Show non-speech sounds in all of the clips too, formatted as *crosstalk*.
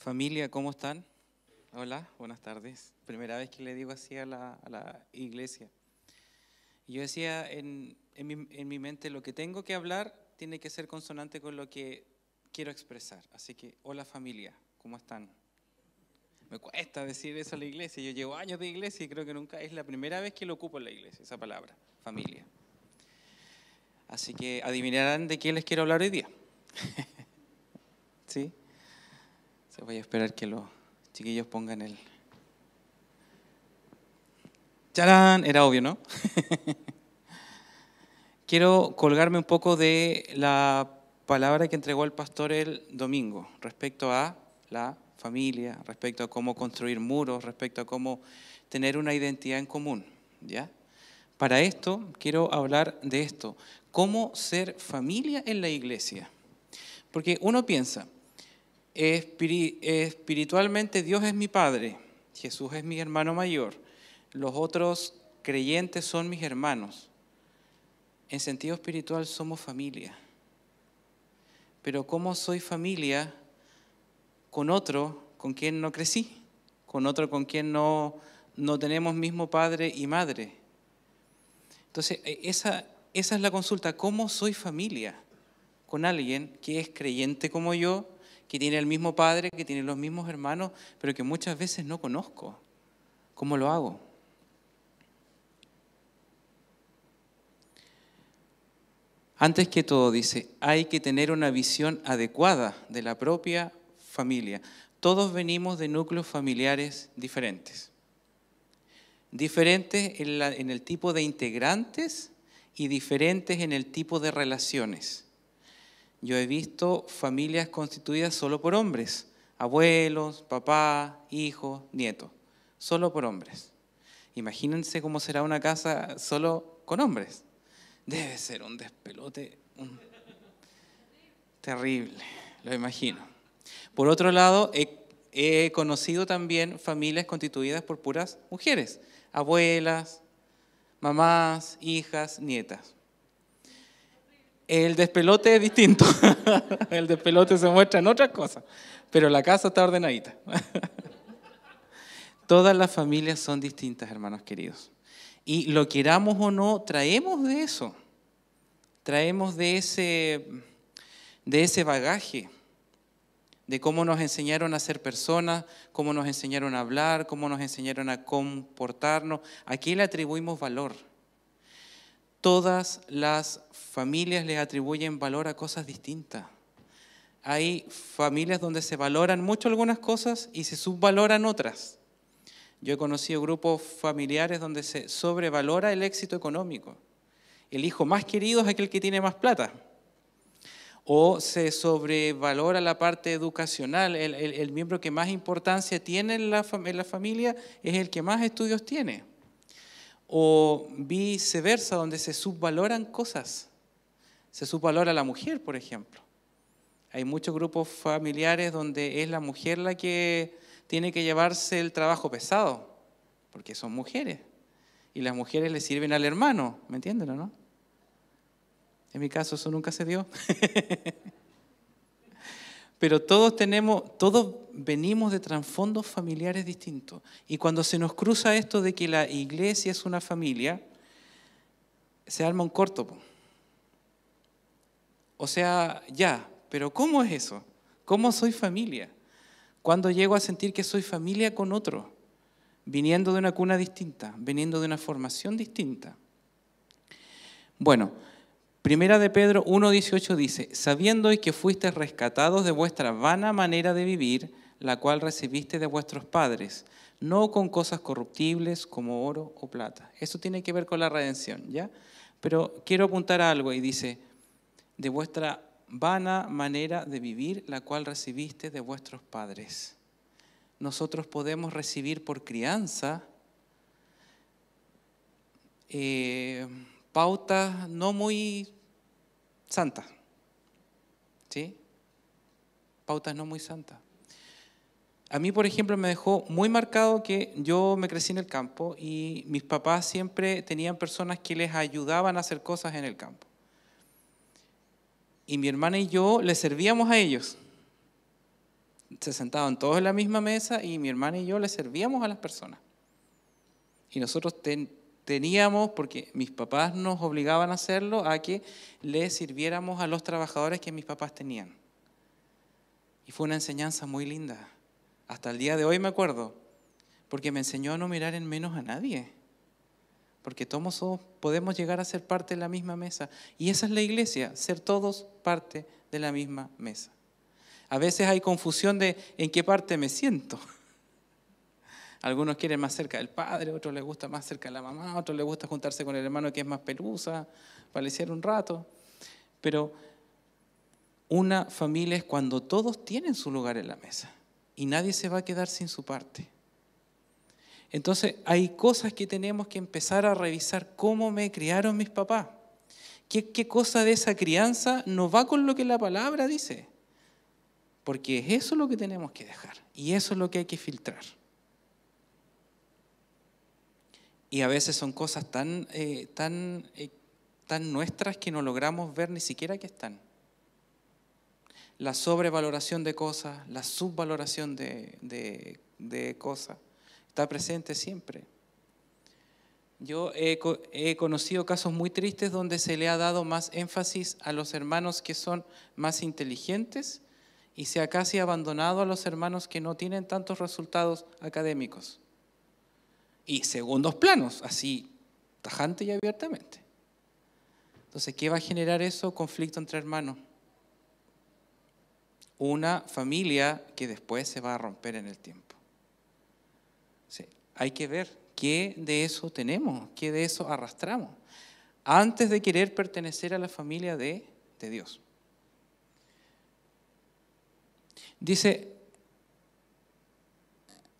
Familia, ¿cómo están? Hola, buenas tardes. Primera vez que le digo así a la, iglesia. Yo decía en, mi, en, mi, mente, lo que tengo que hablar tiene que ser consonante con lo que quiero expresar. Así que, hola familia, ¿cómo están? Me cuesta decir eso a la iglesia. Yo llevo años de iglesia y creo que nunca es la primera vez que lo ocupo en la iglesia, esa palabra, familia. Así que adivinarán de quién les quiero hablar hoy día. *laughs* voy a esperar que los chiquillos pongan el. ¡Charán! Era obvio, ¿no? *laughs* Quiero colgarme un poco de la palabra que entregó el pastor el domingo respecto a la familia, respecto a cómo construir muros, respecto a cómo tener una identidad en común, ¿ya? Para esto quiero hablar de esto, cómo ser familia en la iglesia. Porque uno piensa, espiritualmente Dios es mi Padre, Jesús es mi hermano mayor, los otros creyentes son mis hermanos. En sentido espiritual somos familia. Pero ¿cómo soy familia con otro con quien no crecí? Con otro con quien no, no tenemos mismo padre y madre. Entonces, e, esa, esa es la consulta. ¿Cómo soy familia con alguien que es creyente como yo? que tiene el mismo padre, que tiene los mismos hermanos, pero que muchas veces no conozco. ¿Cómo lo hago? Antes que todo, dice, hay que tener una visión adecuada de la propia familia. Todos venimos de núcleos familiares diferentes. Diferentes en, en el tipo de integrantes y diferentes en el tipo de relaciones. Yo he visto familias constituidas solo por hombres, abuelos, papá, hijo, nietos, solo por hombres. Imagínense cómo será una casa solo con hombres. Debe ser un despelote terrible, lo imagino. Por otro lado, he conocido también familias constituidas por puras mujeres, abuelas, mamás, hijas, nietas. El despelote es distinto. *laughs* El despelote se muestra en otras cosas, pero la casa está ordenadita. *laughs* Todas las familias son distintas, hermanos queridos. Y lo queramos o no, traemos de eso. Traemos de ese, de ese bagaje, de cómo nos enseñaron a ser personas, cómo nos enseñaron a hablar, cómo nos enseñaron a comportarnos. ¿A quién le atribuimos valor? Todas las familias les atribuyen valor a cosas distintas. Hay familias donde se valoran mucho algunas cosas y se subvaloran otras. Yo he conocido grupos familiares donde se sobrevalora el éxito económico. El hijo más querido es aquel que tiene más plata. O se sobrevalora la parte educacional. El, miembro que más importancia tiene en la familia es el que más estudios tiene o viceversa, donde se subvaloran cosas. Se subvalora la mujer, por ejemplo. Hay muchos grupos familiares donde es la mujer la que tiene que llevarse el trabajo pesado, porque son mujeres. Y las mujeres le sirven al hermano, ¿me entienden o no? En mi caso eso nunca se dio. *laughs* pero todos tenemos, todos venimos de trasfondos familiares distintos. Y cuando se nos cruza esto de que la iglesia es una familia, se arma un corto. O sea, ya, pero ¿cómo es eso? ¿Cómo soy familia? ¿Cuándo llego a sentir que soy familia con otro, viniendo de una cuna distinta, viniendo de una formación distinta. Bueno, Primera de Pedro 1.18 dice, sabiendo hoy que fuiste rescatados de vuestra vana manera de vivir, la cual recibiste de vuestros padres, no con cosas corruptibles como oro o plata. Eso tiene que ver con la redención, ¿ya? Pero quiero apuntar algo y dice, de vuestra vana manera de vivir, la cual recibiste de vuestros padres. Nosotros podemos recibir por crianza eh, pautas no muy santas. ¿Sí? Pautas no muy santas. A mí, por ejemplo, me dejó muy marcado que yo me crecí en el campo y mis papás siempre tenían personas que les ayudaban a hacer cosas en el campo. Y mi hermana y yo les servíamos a ellos. Se sentaban todos en la misma mesa y mi hermana y yo les servíamos a las personas. Y nosotros ten, teníamos, porque mis papás nos obligaban a hacerlo, a que le sirviéramos a los trabajadores que mis papás tenían. Y fue una enseñanza muy linda. Hasta el día de hoy me acuerdo, porque me enseñó a no mirar en menos a nadie, porque todos podemos llegar a ser parte de la misma mesa. Y esa es la iglesia, ser todos parte de la misma mesa. A veces hay confusión de en qué parte me siento. *laughs* Algunos quieren más cerca del padre, otros les gusta más cerca de la mamá, otros les gusta juntarse con el hermano que es más pelusa, palecer un rato. Pero una familia es cuando todos tienen su lugar en la mesa y nadie se va a quedar sin su parte. Entonces hay cosas que tenemos que empezar a revisar cómo me criaron mis papás. ¿Qué, cosa de esa crianza no va con lo que la palabra dice? Porque es eso lo que tenemos que dejar y eso es lo que hay que filtrar. Y a veces son cosas tan, eh, tan, eh, tan nuestras que no logramos ver ni siquiera que están. La sobrevaloración de cosas, la subvaloración de, de, de cosas, está presente siempre. Yo he, he, conocido casos muy tristes donde se le ha dado más énfasis a los hermanos que son más inteligentes y se ha casi abandonado a los hermanos que no tienen tantos resultados académicos y segundos planos, así tajante y abiertamente. Entonces, ¿qué va a generar eso? Conflicto entre hermanos. Una familia que después se va a romper en el tiempo. hay que ver qué de eso tenemos, qué de eso arrastramos, antes de querer pertenecer a la familia de Dios. Dice,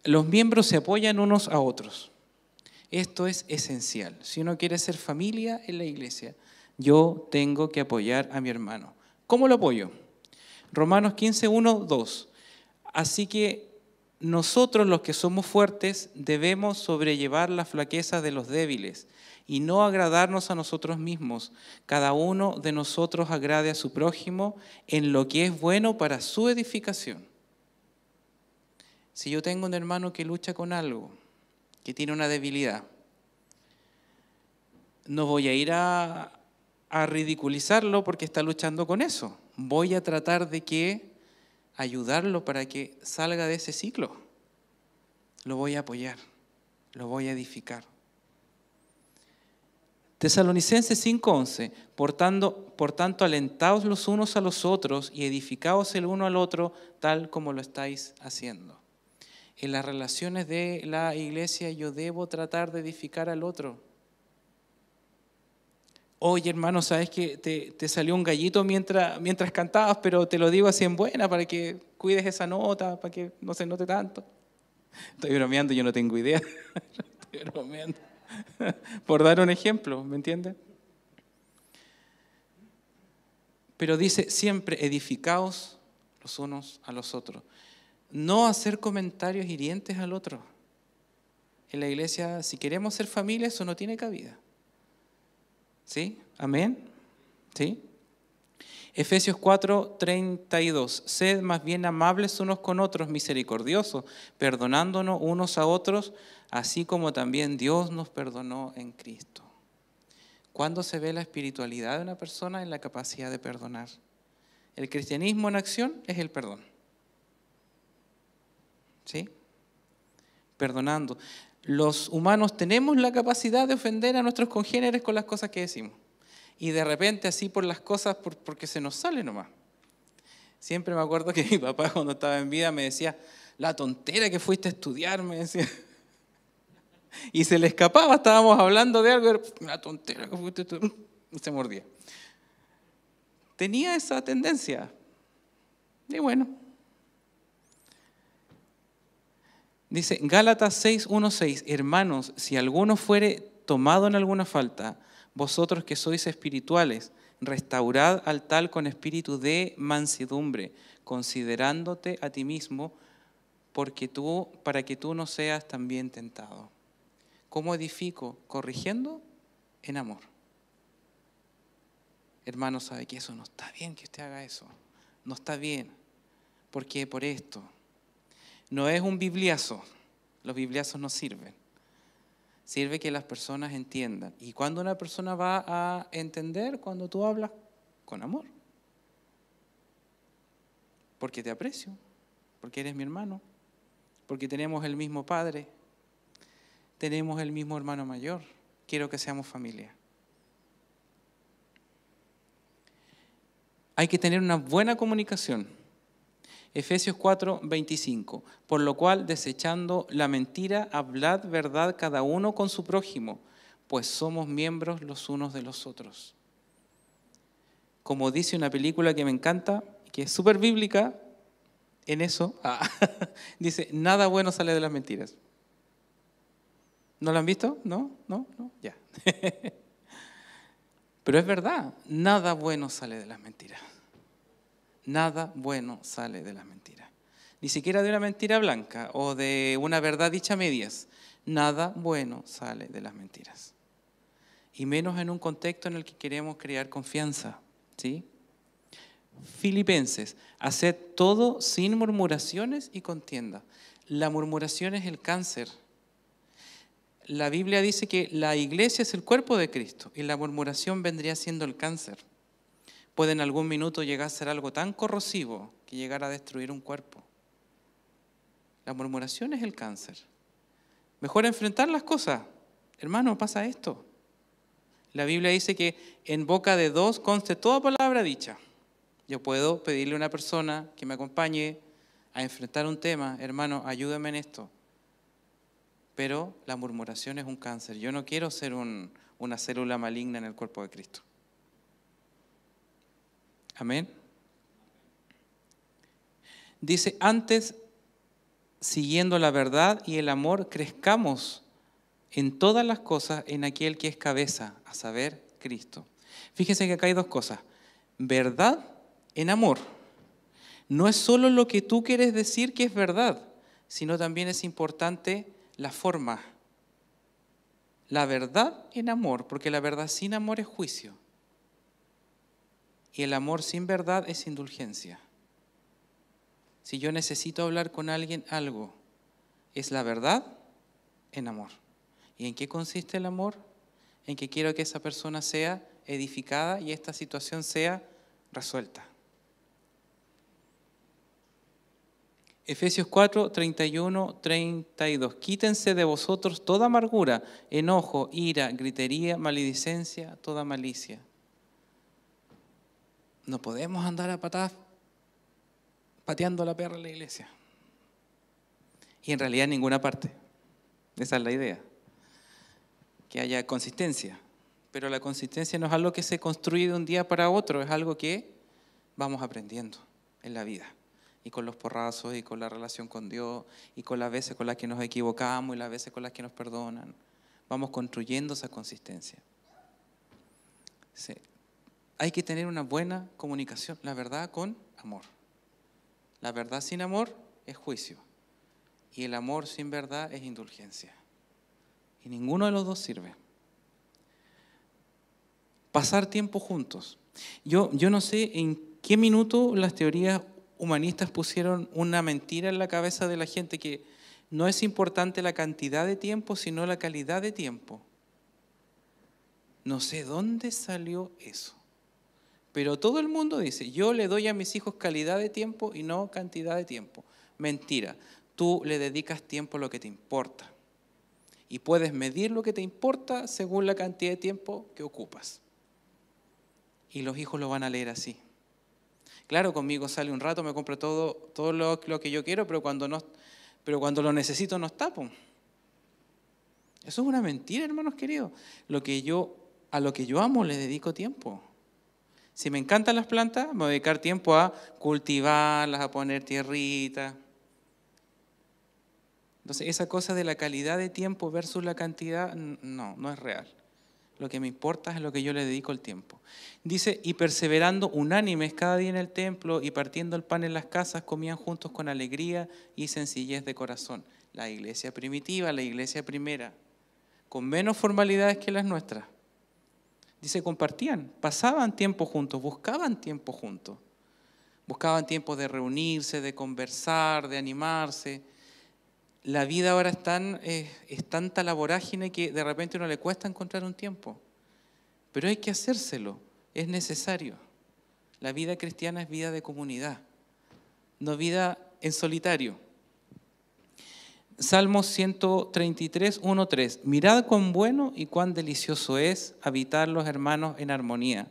los miembros se apoyan unos a otros. Esto es esencial. Si uno quiere ser familia en la iglesia, yo tengo que apoyar a mi hermano. ¿Cómo lo apoyo? Romanos 15, 1, 2. Así que nosotros los que somos fuertes debemos sobrellevar las flaqueza de los débiles y no agradarnos a nosotros mismos. Cada uno de nosotros agrade a su prójimo en lo que es bueno para su edificación. Si yo tengo un hermano que lucha con algo, que tiene una debilidad. No voy a ir a, ridiculizarlo porque está luchando con eso. Voy a tratar de que ayudarlo para que salga de ese ciclo. Lo voy a apoyar, lo voy a edificar. Tesalonicenses 5:11, por tanto, alentaos los unos a los otros y edificaos el uno al otro tal como lo estáis haciendo. En las relaciones de la iglesia yo debo tratar de edificar al otro. Oye, hermano, sabes que te, salió un gallito mientras, mientras cantabas, pero te lo digo así en buena para que cuides esa nota, para que no se note tanto. Estoy bromeando, yo no tengo idea. *laughs* Estoy bromeando. *laughs* Por dar un ejemplo, ¿me entiendes? Pero dice siempre, edificaos los unos a los otros no hacer comentarios hirientes al otro. En la iglesia, si queremos ser familia, eso no tiene cabida. ¿Sí? Amén. ¿Sí? Efesios 4, 32. Sed más bien amables unos con otros, misericordiosos, perdonándonos unos a otros, así como también Dios nos perdonó en Cristo. ¿Cuándo se ve la espiritualidad de una persona en la capacidad de perdonar? El cristianismo en acción es el perdón. ¿Sí? Perdonando. Los humanos tenemos la capacidad de ofender a nuestros congéneres con las cosas que decimos. Y de repente así por las cosas, porque se nos sale nomás. Siempre me acuerdo que *laughs* mi papá cuando estaba en vida me decía, la tontera que fuiste a estudiar, me decía. *laughs* Y se le escapaba, estábamos hablando de algo, la tontera que fuiste a estudiar. *laughs* Se mordía. Tenía esa tendencia. Y bueno, Dice Gálatas 6.1.6, hermanos, si alguno fuere tomado en alguna falta, vosotros que sois espirituales, restaurad al tal con espíritu de mansedumbre, considerándote a ti mismo, porque tú, para que tú no seas también tentado. ¿Cómo edifico? Corrigiendo en amor. Hermanos, sabe que eso no está bien que usted haga eso. No está bien. ¿Por qué? Por esto no es un bibliazo. Los bibliazos no sirven. Sirve que las personas entiendan. ¿Y cuando una persona va a entender? Cuando tú hablas con amor. Porque te aprecio, porque eres mi hermano, porque tenemos el mismo padre, tenemos el mismo hermano mayor. Quiero que seamos familia. Hay que tener una buena comunicación Efesios 4, 25. Por lo cual, desechando la mentira, hablad verdad cada uno con su prójimo, pues somos miembros los unos de los otros. Como dice una película que me encanta, que es súper bíblica, en eso, ah, *laughs* dice, nada bueno sale de las mentiras. ¿No lo han visto? ¿No? ¿No? ¿No? Ya. *laughs* Pero es verdad, nada bueno sale de las mentiras nada bueno sale de las mentiras. Ni siquiera de una mentira blanca o de una verdad dicha a medias. Nada bueno sale de las mentiras. Y menos en un contexto en el que queremos crear confianza. ¿sí? Filipenses, haced todo sin murmuraciones y contienda. La murmuración es el cáncer. La Biblia dice que la iglesia es el cuerpo de Cristo y la murmuración vendría siendo el cáncer puede en algún minuto llegar a ser algo tan corrosivo que llegara a destruir un cuerpo. La murmuración es el cáncer. Mejor enfrentar las cosas. Hermano, pasa esto. La Biblia dice que en boca de dos conste toda palabra dicha. Yo puedo pedirle a una persona que me acompañe a enfrentar un tema, hermano, ayúdame en esto. Pero la murmuración es un cáncer. Yo no quiero ser una célula maligna en el cuerpo de Cristo. Amén. Dice, antes, siguiendo la verdad y el amor, crezcamos en todas las cosas en aquel que es cabeza, a saber, Cristo. Fíjense que acá hay dos cosas. Verdad en amor. No es solo lo que tú quieres decir que es verdad, sino también es importante la forma. La verdad en amor, porque la verdad sin amor es juicio. Y el amor sin verdad es indulgencia. Si yo necesito hablar con alguien algo, es la verdad en amor. ¿Y en qué consiste el amor? En que quiero que esa persona sea edificada y esta situación sea resuelta. Efesios 4, 31, 32. Quítense de vosotros toda amargura, enojo, ira, gritería, maledicencia, toda malicia. No podemos andar a patadas pateando la perra en la iglesia. Y en realidad en ninguna parte. Esa es la idea. Que haya consistencia. Pero la consistencia no es algo que se construye de un día para otro, es algo que vamos aprendiendo en la vida. Y con los porrazos, y con la relación con Dios, y con las veces con las que nos equivocamos, y las veces con las que nos perdonan. Vamos construyendo esa consistencia. Sí hay que tener una buena comunicación, la verdad con amor. La verdad sin amor es juicio y el amor sin verdad es indulgencia. Y ninguno de los dos sirve. Pasar tiempo juntos. Yo, yo no sé en qué minuto las teorías humanistas pusieron una mentira en la cabeza de la gente que no es importante la cantidad de tiempo, sino la calidad de tiempo. No sé dónde salió eso. Pero todo el mundo dice, yo le doy a mis hijos calidad de tiempo y no cantidad de tiempo. Mentira, tú le dedicas tiempo a lo que te importa. Y puedes medir lo que te importa según la cantidad de tiempo que ocupas. Y los hijos lo van a leer así. Claro, conmigo sale un rato, me compro todo, todo lo, que yo quiero, pero cuando, no, pero cuando lo necesito no tapo. Eso es una mentira, hermanos queridos. Lo que yo, a lo que yo amo le dedico tiempo. Si me encantan las plantas, voy a dedicar tiempo a cultivarlas, a poner tierrita. Entonces, esa cosa de la calidad de tiempo versus la cantidad, no, no es real. Lo que me importa es lo que yo le dedico el tiempo. Dice, y perseverando unánimes cada día en el templo y partiendo el pan en las casas, comían juntos con alegría y sencillez de corazón. La iglesia primitiva, la iglesia primera, con menos formalidades que las nuestras. Dice, compartían, pasaban tiempo juntos, buscaban tiempo juntos. Buscaban tiempo de reunirse, de conversar, de animarse. La vida ahora es, tan, eh, es tanta la que de repente uno le cuesta encontrar un tiempo. Pero hay que hacérselo, es necesario. La vida cristiana es vida de comunidad, no vida en solitario. Salmo 133, Mirad cuán bueno y cuán delicioso es habitar los hermanos en armonía.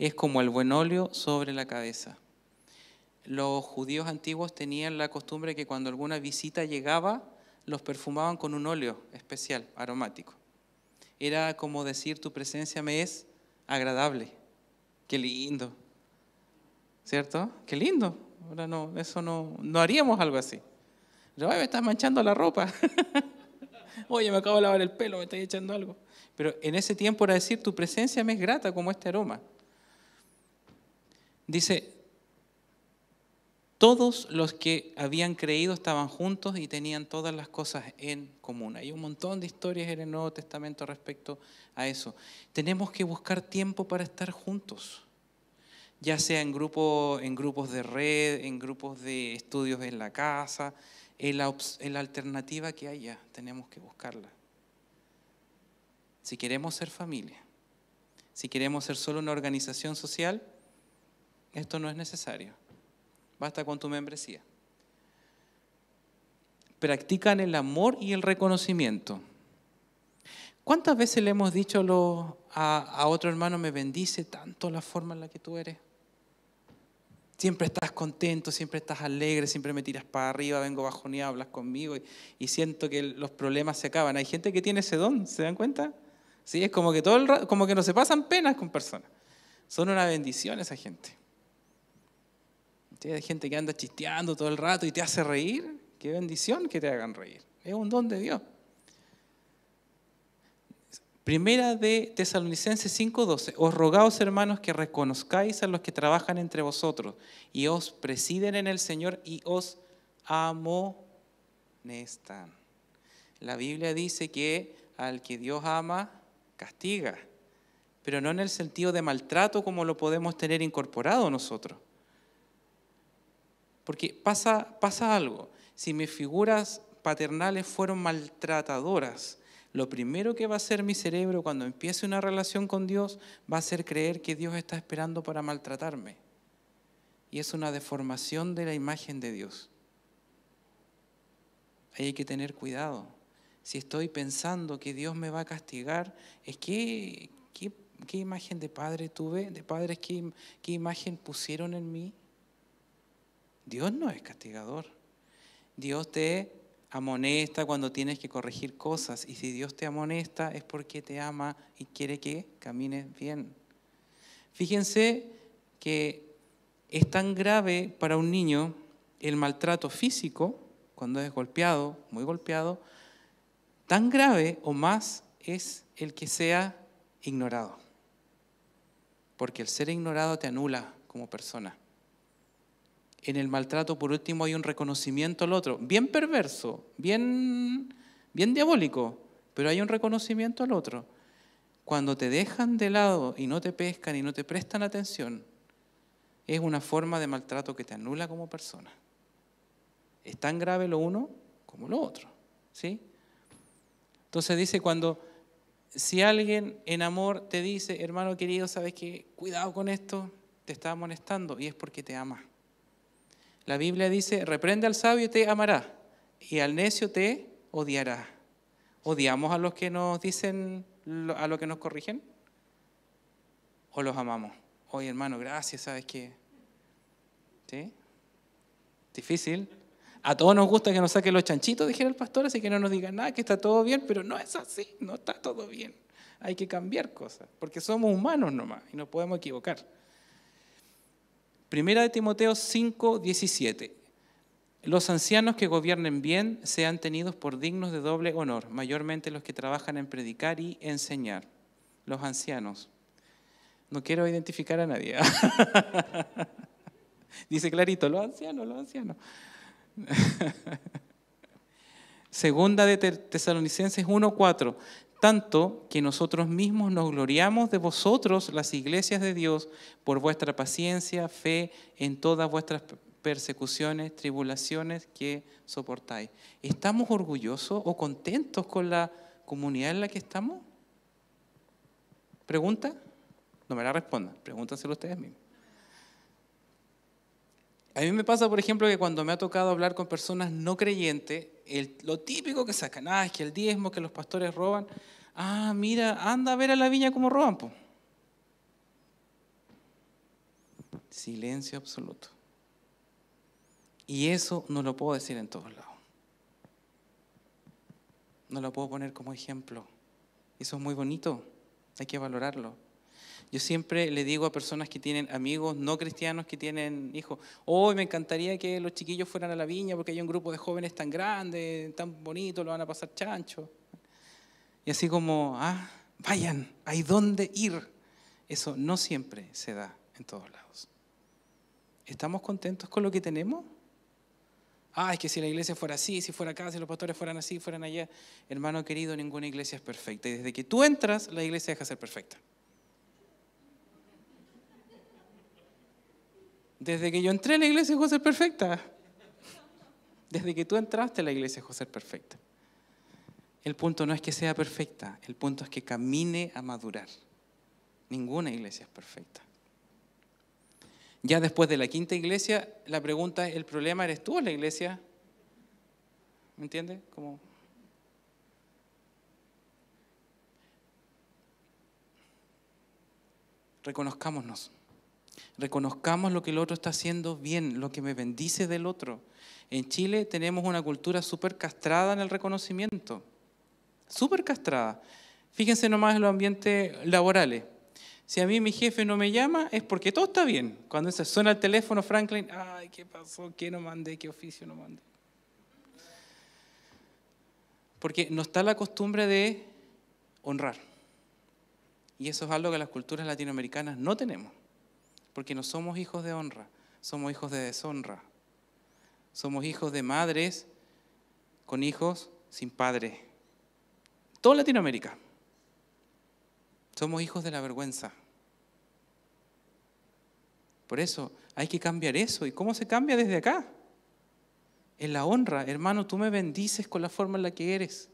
Es como el buen óleo sobre la cabeza. Los judíos antiguos tenían la costumbre que cuando alguna visita llegaba, los perfumaban con un óleo especial, aromático. Era como decir, tu presencia me es agradable. Qué lindo. ¿Cierto? Qué lindo. Ahora no, eso no, no haríamos algo así me estás manchando la ropa. *laughs* Oye, me acabo de lavar el pelo, me estoy echando algo. Pero en ese tiempo era decir, tu presencia me es grata como este aroma. Dice, todos los que habían creído estaban juntos y tenían todas las cosas en común. Hay un montón de historias en el Nuevo Testamento respecto a eso. Tenemos que buscar tiempo para estar juntos, ya sea en, grupo, en grupos de red, en grupos de estudios en la casa, en la, alternativa que haya, tenemos que buscarla. Si queremos ser familia, si queremos ser solo una organización social, esto no es necesario. Basta con tu membresía. Practican el amor y el reconocimiento. ¿Cuántas veces le hemos dicho a otro hermano, me bendice tanto la forma en la que tú eres? Siempre estás contento, siempre estás alegre, siempre me tiras para arriba, vengo bajoneado, hablas conmigo y, siento que los problemas se acaban. Hay gente que tiene ese don, ¿se dan cuenta? Sí, es como que todo como que no se pasan penas con personas. Son una bendición esa gente. Hay gente que anda chisteando todo el rato y te hace reír. Qué bendición que te hagan reír. Es un don de Dios. Primera de Tesalonicenses 5:12. Os rogaos, hermanos, que reconozcáis a los que trabajan entre vosotros y os presiden en el Señor y os amonestan. La Biblia dice que al que Dios ama, castiga, pero no en el sentido de maltrato como lo podemos tener incorporado nosotros. Porque pasa, pasa algo. Si mis figuras paternales fueron maltratadoras, lo primero que va a hacer mi cerebro cuando empiece una relación con Dios va a ser creer que Dios está esperando para maltratarme. Y es una deformación de la imagen de Dios. Ahí hay que tener cuidado. Si estoy pensando que Dios me va a castigar, es que, ¿qué, imagen de padre tuve? ¿De padres qué imagen pusieron en mí? Dios no es castigador. Dios te amonesta cuando tienes que corregir cosas. Y si Dios te amonesta es porque te ama y quiere que camines bien. Fíjense que es tan grave para un niño el maltrato físico, cuando es golpeado, muy golpeado, tan grave o más es el que sea ignorado. Porque el ser ignorado te anula como persona en el maltrato, por último, hay un reconocimiento al otro. Bien perverso, bien, bien diabólico, pero hay un reconocimiento al otro. Cuando te dejan de lado y no te pescan y no te prestan atención, es una forma de maltrato que te anula como persona. Es tan grave lo uno como lo otro. ¿sí? Entonces dice cuando si alguien en amor te dice, hermano querido, sabes que cuidado con esto, te está molestando y es porque te ama. La Biblia dice, reprende al sabio y te amará, y al necio te odiará. ¿Odiamos a los que nos dicen, a los que nos corrigen? ¿O los amamos? Oye, hermano, gracias, ¿sabes qué? ¿Sí? Difícil. A todos nos gusta que nos saquen los chanchitos, dijera el pastor, así que no nos digan nada, que está todo bien, pero no es así, no está todo bien. Hay que cambiar cosas, porque somos humanos nomás y nos podemos equivocar. Primera de Timoteo 5.17, 17. Los ancianos que gobiernen bien sean tenidos por dignos de doble honor, mayormente los que trabajan en predicar y enseñar. Los ancianos. No quiero identificar a nadie. *laughs* Dice clarito, los ancianos, los ancianos. *laughs* Segunda de Tesalonicenses 1:4 tanto que nosotros mismos nos gloriamos de vosotros, las iglesias de Dios, por vuestra paciencia, fe en todas vuestras persecuciones, tribulaciones que soportáis. ¿Estamos orgullosos o contentos con la comunidad en la que estamos? ¿Pregunta? No me la respondan, pregúntaselo ustedes mismos. A mí me pasa, por ejemplo, que cuando me ha tocado hablar con personas no creyentes, lo típico que sacan, ah, es que el diezmo, que los pastores roban. Ah, mira, anda a ver a la viña cómo roban. Silencio absoluto. Y eso no lo puedo decir en todos lados. No lo puedo poner como ejemplo. Eso es muy bonito. Hay que valorarlo. Yo siempre le digo a personas que tienen amigos no cristianos que tienen hijos, hoy oh, me encantaría que los chiquillos fueran a la viña porque hay un grupo de jóvenes tan grande, tan bonito, lo van a pasar chancho. Y así como, ah, vayan, hay dónde ir. Eso no siempre se da en todos lados. ¿Estamos contentos con lo que tenemos? Ah, es que si la iglesia fuera así, si fuera acá, si los pastores fueran así, fueran allá. Hermano querido, ninguna iglesia es perfecta. Y desde que tú entras, la iglesia deja de ser perfecta. Desde que yo entré en la iglesia es de perfecta. Desde que tú entraste a la iglesia es de perfecta. El punto no es que sea perfecta, el punto es que camine a madurar. Ninguna iglesia es perfecta. Ya después de la quinta iglesia, la pregunta es, ¿el problema eres tú o la iglesia? ¿Me entiendes? Como... Reconozcámonos reconozcamos lo que el otro está haciendo bien, lo que me bendice del otro. En Chile tenemos una cultura súper castrada en el reconocimiento, súper castrada. Fíjense nomás en los ambientes laborales. Si a mí mi jefe no me llama es porque todo está bien. Cuando se suena el teléfono, Franklin, ay, ¿qué pasó? ¿Qué no mandé? ¿Qué oficio no mandé? Porque no está la costumbre de honrar. Y eso es algo que las culturas latinoamericanas no tenemos porque no somos hijos de honra, somos hijos de deshonra. Somos hijos de madres con hijos sin padre. Toda Latinoamérica. Somos hijos de la vergüenza. Por eso hay que cambiar eso. ¿Y cómo se cambia desde acá? En la honra. Hermano, tú me bendices con la forma en la que eres.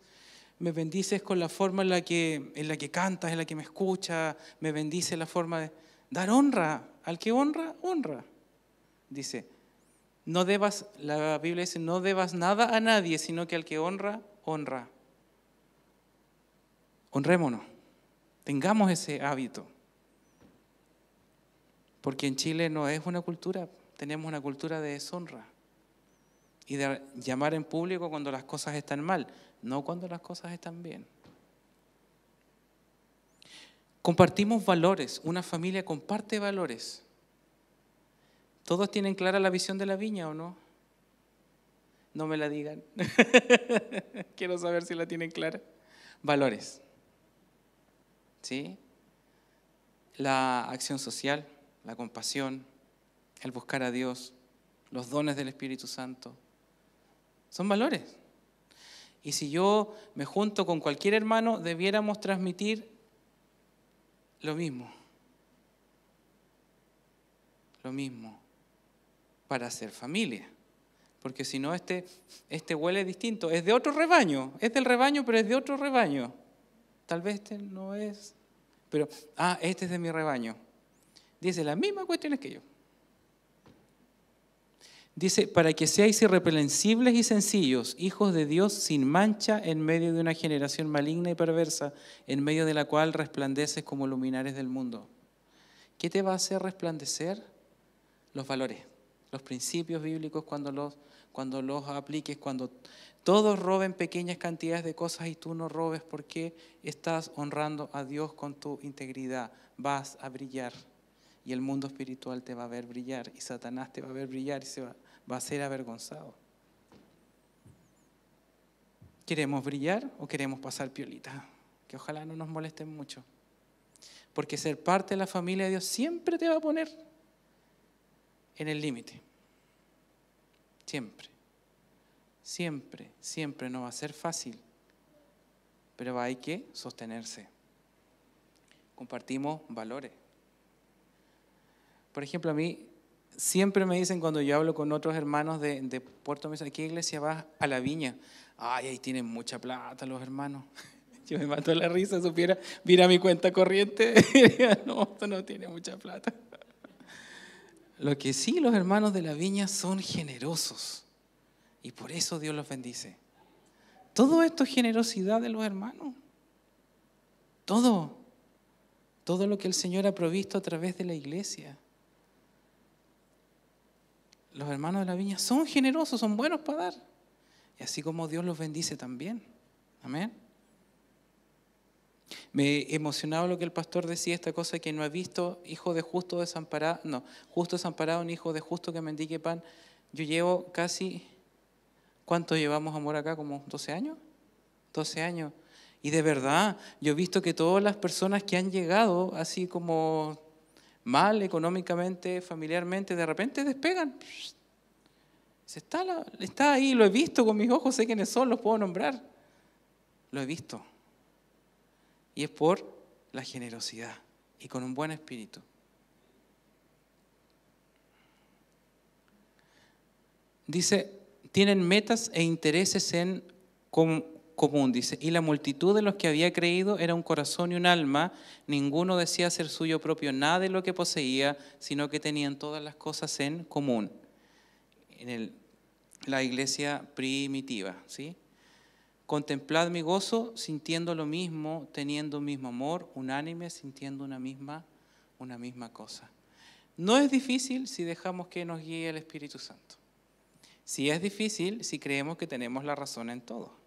Me bendices con la forma en la que, en la que cantas, en la que me escuchas. Me bendice la forma de dar honra. Al que honra, honra. Dice, no debas, la Biblia dice, no debas nada a nadie, sino que al que honra, honra. Honrémonos. Tengamos ese hábito. Porque en Chile no es una cultura, tenemos una cultura de deshonra y de llamar en público cuando las cosas están mal, no cuando las cosas están bien. Compartimos valores, una familia comparte valores. ¿Todos tienen clara la visión de la viña o no? No me la digan. *laughs* Quiero saber si la tienen clara. Valores. La acción social, la compasión, el buscar a Dios, los dones del Espíritu Santo. Son valores. Y si yo me junto con cualquier hermano, debiéramos transmitir lo mismo. Lo mismo para hacer familia. Porque si no, este, este huele distinto. Es de otro rebaño. Es del rebaño, pero es de otro rebaño. Tal vez este no es. Pero, ah, este es de mi rebaño. Dice las mismas cuestiones que yo. Dice, para que seáis irreprensibles y sencillos, hijos de Dios sin mancha en medio de una generación maligna y perversa, en medio de la cual resplandeces como luminares del mundo. ¿Qué te va a hacer resplandecer? Los valores, los principios bíblicos cuando los, cuando los apliques, cuando todos roben pequeñas cantidades de cosas y tú no robes porque estás honrando a Dios con tu integridad. Vas a brillar y el mundo espiritual te va a ver brillar y Satanás te va a ver brillar y se va, va a ser avergonzado. ¿Queremos brillar o queremos pasar piolita? Que ojalá no nos molesten mucho. Porque ser parte de la familia de Dios siempre te va a poner en el límite. Siempre. Siempre, siempre no va a ser fácil. Pero hay que sostenerse. Compartimos valores por ejemplo, a mí siempre me dicen cuando yo hablo con otros hermanos de, Puerto Mesa, ¿qué iglesia vas? A la viña. Ay, ahí tienen mucha plata los hermanos. *laughs* Yo me mato la risa, supiera, mira mi cuenta corriente, *laughs* no, esto no tiene mucha plata. Lo que sí, los hermanos de la viña son generosos y por eso Dios los bendice. Todo esto es generosidad de los hermanos. Todo. Todo lo que el Señor ha provisto a través de la iglesia los hermanos de la viña son generosos, son buenos para dar. Y así como Dios los bendice también. Amén. Me emocionaba lo que el pastor decía, esta cosa que no ha visto hijo de justo desamparado, no, justo desamparado, un hijo de justo que mendique pan. Yo llevo casi, ¿cuánto llevamos amor acá? ¿Como 12 años? 12 años. Y de verdad, yo he visto que todas las personas que han llegado, así como mal económicamente, familiarmente, de repente despegan. Está, está ahí, lo he visto con mis ojos, sé quiénes son, los puedo nombrar. Lo he visto. Y es por la generosidad y con un buen espíritu. Dice, tienen metas e intereses en, común, dice, y la multitud de los que había creído era un corazón y un alma, ninguno decía ser suyo propio nada de lo que poseía, sino que tenían todas las cosas en común. En la iglesia primitiva, ¿sí? Contemplad mi gozo sintiendo lo mismo, teniendo un mismo amor, unánime, sintiendo una misma, una misma cosa. No es difícil si dejamos que nos guíe el Espíritu Santo. Si es difícil si creemos que tenemos la razón en todo.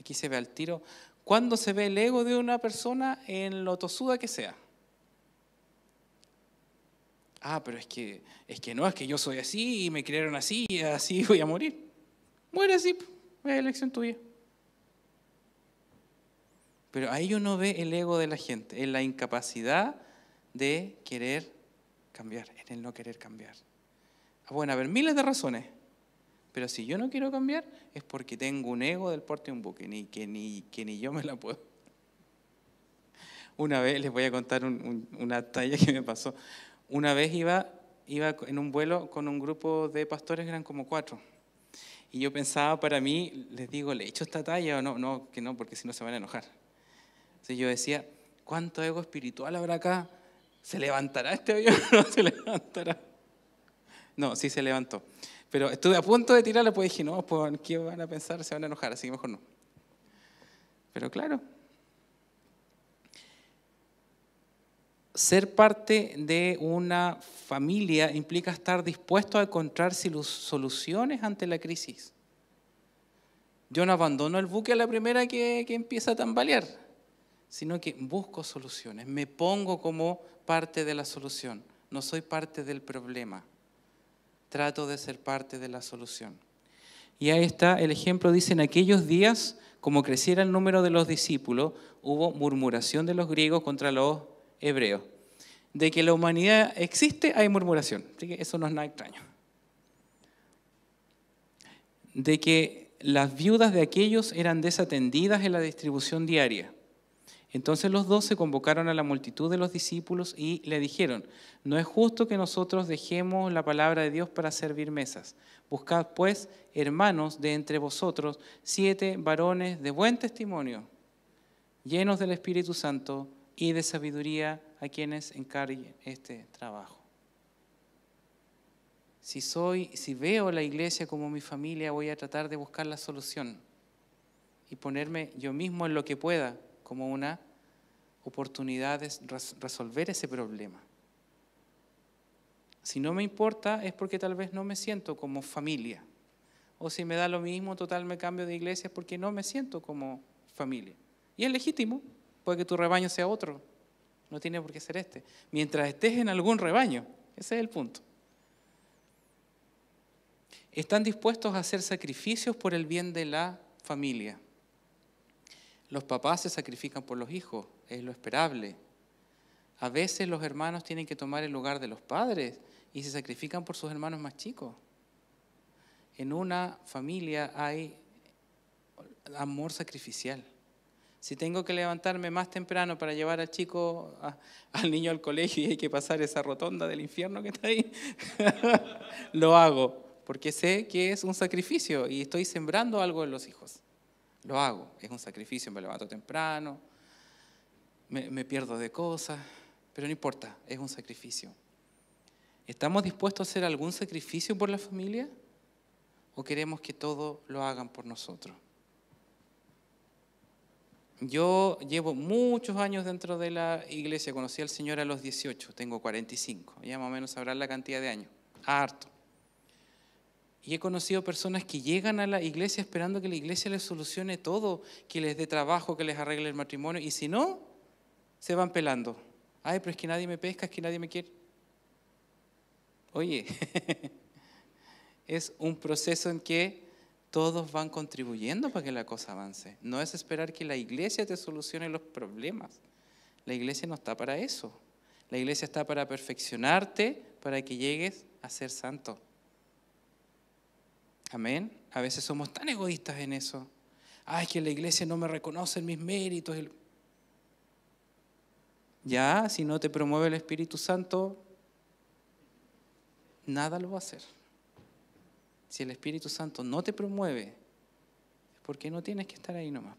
Aquí se ve al tiro. ¿Cuándo se ve el ego de una persona en lo tosuda que sea? Ah, pero es que, es que no, es que yo soy así y me crearon así y así voy a morir. Muere así, pues, es elección tuya. Pero ahí uno ve el ego de la gente, en la incapacidad de querer cambiar, en el no querer cambiar. Ah, bueno, a ver, miles de razones. Pero si yo no quiero cambiar es porque tengo un ego del porte y un buque, ni, que, ni, que ni yo me la puedo. Una vez, les voy a contar una talla que me pasó. Una vez iba, iba en un vuelo con un grupo de pastores, eran como cuatro. Y yo pensaba para mí, les digo, ¿le he echo esta talla o no? No, que no, porque si no se van a enojar. Entonces yo decía, ¿cuánto ego espiritual habrá acá? ¿Se levantará este avión o no se levantará? No, sí se levantó. Pero estuve a punto de tirarlo. pues dije, no, pues, ¿qué van a pensar? Se van a enojar, así que mejor no. Pero claro, ser parte de una familia implica estar dispuesto a encontrar soluciones ante la crisis. Yo no abandono el buque a la primera que, que empieza a tambalear, sino que busco soluciones, me pongo como parte de la solución, no soy parte del problema trato de ser parte de la solución. Y ahí está el ejemplo, dice, en aquellos días, como creciera el número de los discípulos, hubo murmuración de los griegos contra los hebreos. De que la humanidad existe, hay murmuración. Así que eso no es nada extraño. De que las viudas de aquellos eran desatendidas en la distribución diaria entonces los dos se convocaron a la multitud de los discípulos y le dijeron, no es justo que nosotros dejemos la palabra de Dios para servir mesas. Buscad pues, hermanos, de entre vosotros siete varones de buen testimonio, llenos del Espíritu Santo y de sabiduría, a quienes encargue este trabajo. Si soy, si veo la iglesia como mi familia, voy a tratar de buscar la solución y ponerme yo mismo en lo que pueda como una oportunidad de resolver ese problema. Si no me importa es porque tal vez no me siento como familia. O si me da lo mismo, total me cambio de iglesia es porque no me siento como familia. Y es legítimo, puede que tu rebaño sea otro, no tiene por qué ser este. Mientras estés en algún rebaño, ese es el punto. Están dispuestos a hacer sacrificios por el bien de la familia. Los papás se sacrifican por los hijos, es lo esperable. A veces los hermanos tienen que tomar el lugar de los padres y se sacrifican por sus hermanos más chicos. En una familia hay amor sacrificial. Si tengo que levantarme más temprano para llevar al chico, al niño al colegio y hay que pasar esa rotonda del infierno que está ahí, *laughs* lo hago, porque sé que es un sacrificio y estoy sembrando algo en los hijos. Lo hago, es un sacrificio, me levanto temprano, me, pierdo de cosas, pero no importa, es un sacrificio. ¿Estamos dispuestos a hacer algún sacrificio por la familia? ¿O queremos que todo lo hagan por nosotros? Yo llevo muchos años dentro de la iglesia, conocí al Señor a los 18, tengo 45, ya más o menos sabrán la cantidad de años, harto. Y he conocido personas que llegan a la iglesia esperando que la iglesia les solucione todo, que les dé trabajo, que les arregle el matrimonio, y si no, se van pelando. Ay, pero es que nadie me pesca, es que nadie me quiere. Oye, *laughs* es un proceso en que todos van contribuyendo para que la cosa avance. No es esperar que la iglesia te solucione los problemas. La iglesia no está para eso. La iglesia está para perfeccionarte, para que llegues a ser santo. Amén. A veces somos tan egoístas en eso. Ay, que la iglesia no me reconoce mis méritos. Ya, si no te promueve el Espíritu Santo, nada lo va a hacer. Si el Espíritu Santo no te promueve, es porque no tienes que estar ahí nomás.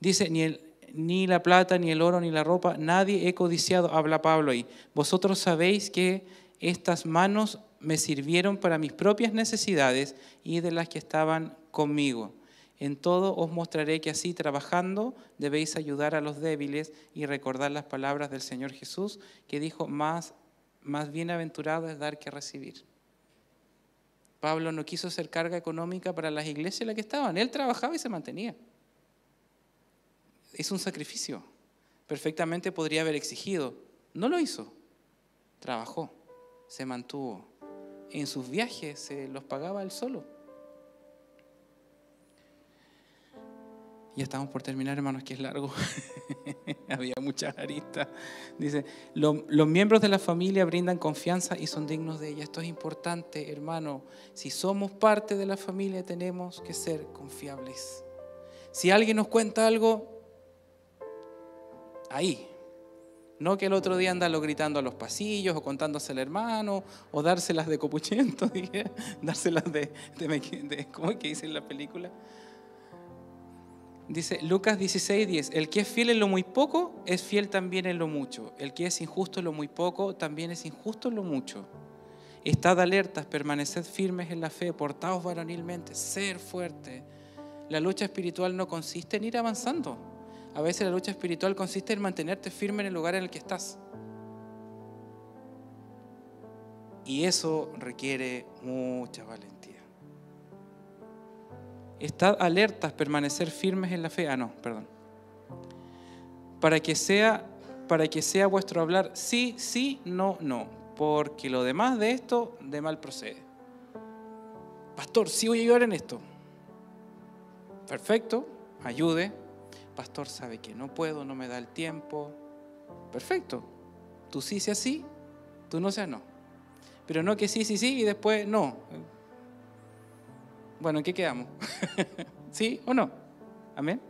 Dice, ni, el, ni la plata, ni el oro, ni la ropa, nadie he codiciado, habla Pablo ahí. Vosotros sabéis que estas manos me sirvieron para mis propias necesidades y de las que estaban conmigo. En todo os mostraré que así trabajando debéis ayudar a los débiles y recordar las palabras del Señor Jesús que dijo, más, más bienaventurado es dar que recibir. Pablo no quiso ser carga económica para las iglesias en las que estaban. Él trabajaba y se mantenía. Es un sacrificio. Perfectamente podría haber exigido. No lo hizo. Trabajó. Se mantuvo en sus viajes se los pagaba él solo. Ya estamos por terminar, hermanos, que es largo. *laughs* Había muchas aristas. Dice, los miembros de la familia brindan confianza y son dignos de ella. Esto es importante, hermano. Si somos parte de la familia, tenemos que ser confiables. Si alguien nos cuenta algo, ahí, no que el otro día andarlo gritando a los pasillos o contándose al hermano o dárselas de copuchento, *laughs* dije, dárselas de, como ¿Cómo es que dice en la película? Dice Lucas 16, 10. El que es fiel en lo muy poco es fiel también en lo mucho. El que es injusto en lo muy poco también es injusto en lo mucho. Estad alertas, permaneced firmes en la fe, portaos varonilmente, ser fuerte. La lucha espiritual no consiste en ir avanzando a veces la lucha espiritual consiste en mantenerte firme en el lugar en el que estás. Y eso requiere mucha valentía. Estad alertas, permanecer firmes en la fe. Ah, no, perdón. Para que sea, para que sea vuestro hablar sí, sí, no, no. Porque lo demás de esto de mal procede. Pastor, sí voy a ayudar en esto. Perfecto, ayude, pastor sabe que no puedo, no me da el tiempo. Perfecto. Tú sí seas sí, tú no seas no. Pero no que sí, sí, sí y después no. Bueno, ¿en qué quedamos? *laughs* ¿Sí o no? Amén.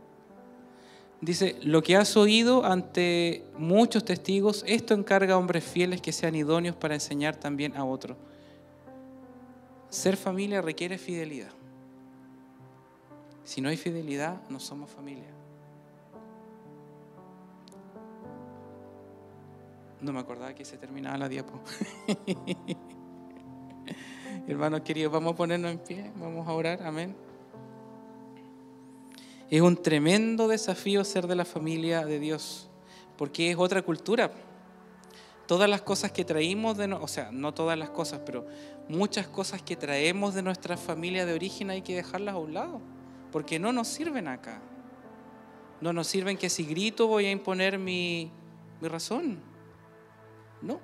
Dice, lo que has oído ante muchos testigos, esto encarga a hombres fieles que sean idóneos para enseñar también a otros. Ser familia requiere fidelidad. Si no hay fidelidad, no somos familia. No me acordaba que se terminaba la diapo. *laughs* hermano querido vamos a ponernos en pie, vamos a orar, amén. Es un tremendo desafío ser de la familia de Dios, porque es otra cultura. Todas las cosas que traímos de, o sea, no todas las cosas, pero muchas cosas que traemos de nuestra familia de origen hay que dejarlas a un lado, porque no nos sirven acá. No nos sirven que si grito voy a imponer mi, mi razón. No.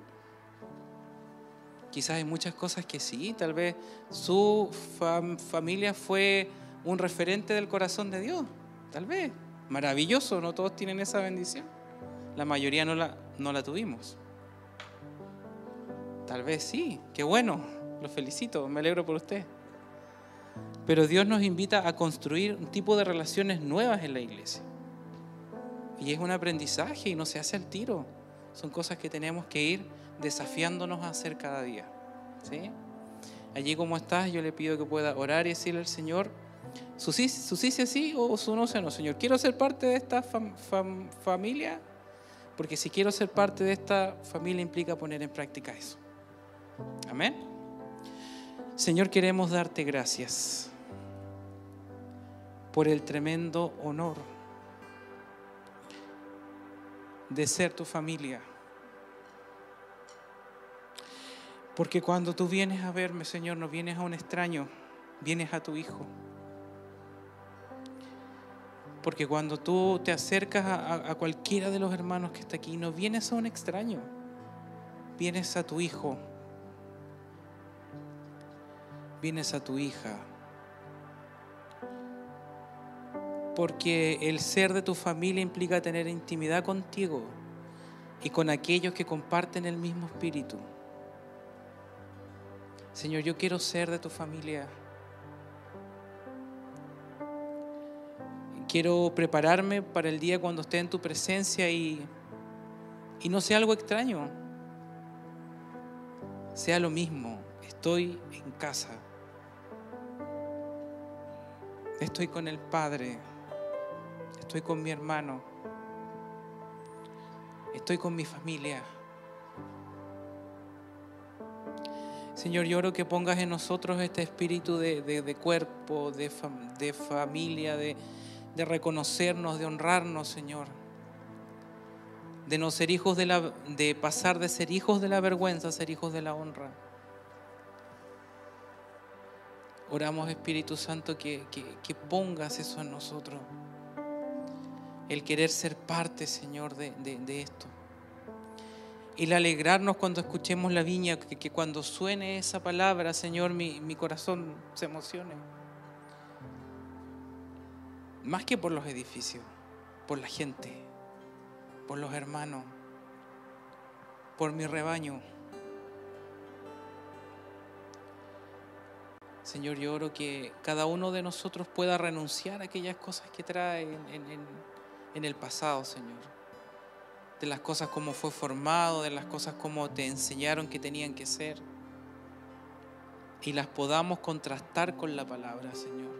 Quizás hay muchas cosas que sí, tal vez su familia fue un referente del corazón de Dios, tal vez. Maravilloso, no todos tienen esa bendición. La mayoría no la, no la tuvimos. Tal vez sí, qué bueno, lo felicito, me alegro por usted. Pero Dios nos invita a construir un tipo de relaciones nuevas en la iglesia. Y es un aprendizaje y no se hace al tiro son cosas que tenemos que ir desafiándonos a hacer cada día. Allí como estás, yo le pido que pueda orar y decirle al Señor, su sí, sí o su no sea no, Señor. Quiero ser parte de esta familia, porque si quiero ser parte de esta familia implica poner en práctica eso. Amén. Señor, queremos darte gracias por el tremendo honor de ser tu familia. Porque cuando tú vienes a verme, Señor, no vienes a un extraño, vienes a tu Hijo. Porque cuando tú te acercas a, cualquiera de los hermanos que está aquí, no vienes a un extraño, vienes a tu hijo, vienes a tu hija. porque el ser de tu familia implica tener intimidad contigo y con aquellos que comparten el mismo espíritu. Señor, yo quiero ser de tu familia. Quiero prepararme para el día cuando esté en tu presencia y, no sea algo extraño. Sea lo mismo, estoy en casa. Estoy con el Padre estoy con mi hermano, estoy con mi familia. Señor, yo oro que pongas en nosotros este espíritu de, cuerpo, de, familia, de, reconocernos, de honrarnos, Señor. De no ser hijos de la de pasar de ser hijos de la vergüenza a ser hijos de la honra. Oramos, Espíritu Santo, que pongas eso en nosotros el querer ser parte, Señor, de, esto. El alegrarnos cuando escuchemos la viña, que, cuando suene esa palabra, Señor, mi, corazón se emocione. Más que por los edificios, por la gente, por los hermanos, por mi rebaño. Señor, yo oro que cada uno de nosotros pueda renunciar a aquellas cosas que trae en, en el pasado, Señor. De las cosas como fue formado, de las cosas como te enseñaron que tenían que ser. Y las podamos contrastar con la palabra, Señor.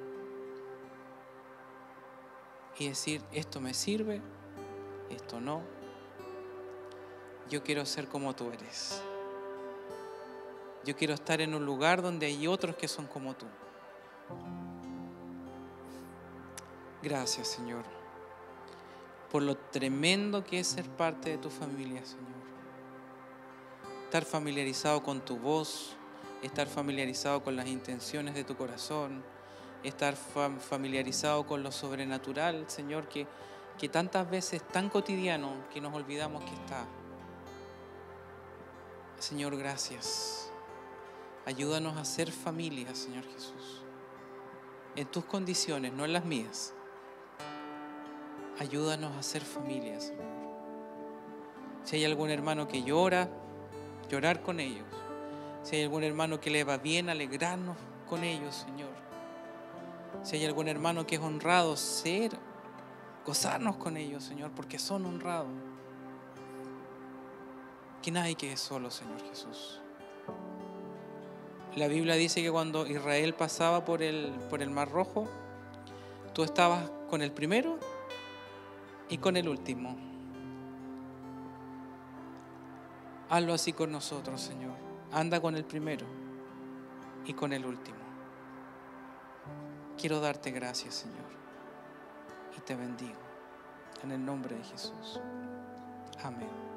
Y decir, esto me sirve, esto no. Yo quiero ser como tú eres. Yo quiero estar en un lugar donde hay otros que son como tú. Gracias, Señor por lo tremendo que es ser parte de tu familia, Señor. Estar familiarizado con tu voz, estar familiarizado con las intenciones de tu corazón, estar familiarizado con lo sobrenatural, Señor, que, que tantas veces tan cotidiano que nos olvidamos que está. Señor, gracias. Ayúdanos a ser familia, Señor Jesús. En tus condiciones, no en las mías ayúdanos a ser familias. Si hay algún hermano que llora, llorar con ellos. Si hay algún hermano que le va bien, alegrarnos con ellos, Señor. Si hay algún hermano que es honrado, ser, gozarnos con ellos, Señor, porque son honrados. Que nadie quede solo, Señor Jesús. La Biblia dice que cuando Israel pasaba por el, por el Mar Rojo, tú estabas con el primero y con el último. Hazlo así con nosotros, Señor. Anda con el primero y con el último. Quiero darte gracias, Señor, y te bendigo. En el nombre de Jesús. Amén.